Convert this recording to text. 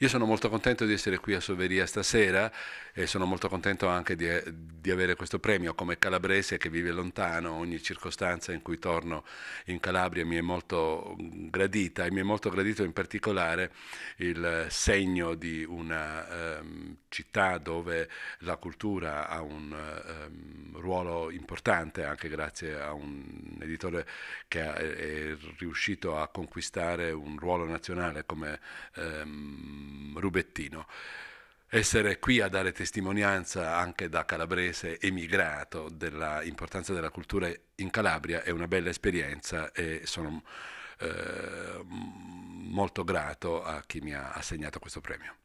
Io sono molto contento di essere qui a Soveria stasera e sono molto contento anche di, eh, di, avere questo premio come calabrese che vive lontano, ogni circostanza in cui torno in Calabria mi è molto mm, gradita e mi è molto gradito in particolare il eh, segno di una um, città dove la cultura ha un um, ruolo importante anche grazie a un editore che è riuscito a conquistare un ruolo nazionale come um, rubettino essere qui a dare testimonianza anche da calabrese emigrato dell'importanza della cultura in Calabria è una bella esperienza e sono eh, molto grato a chi mi ha assegnato questo premio.